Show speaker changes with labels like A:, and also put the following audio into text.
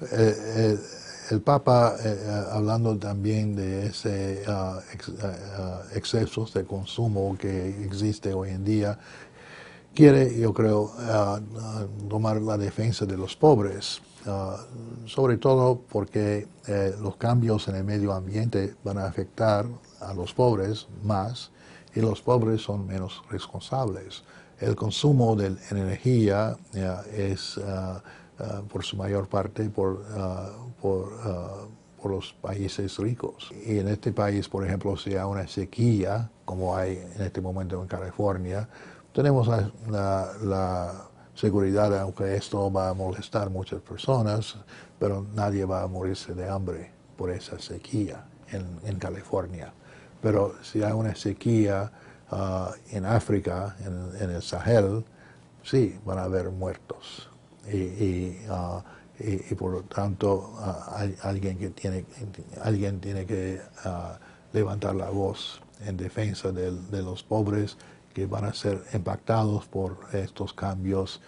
A: Eh, eh, el Papa, eh, hablando también de ese ah, ah, ah, excesos de consumo que existe hoy en día, quiere, yo creo, tomar la defensa de los pobres, sobre todo porque los cambios en el medio ambiente van a afectar a los pobres más y los pobres son menos responsables. El consumo de energía es Ah, por su mayor parte por, ah, ah, por, los países ricos. Y en este país, por ejemplo, si hay una sequía, como hay en este momento en California, tenemos la, seguridad, aunque esto va a molestar muchas personas, pero nadie va a morirse de hambre por esa sequía en, California. Pero si hay una sequía en África, en el Sahel, sí, van a haber muertos. Ah, y, y, por lo tanto ah, alguien que tiene alguien tiene que ah, levantar la voz en defensa de, los pobres que van a ser impactados por estos cambios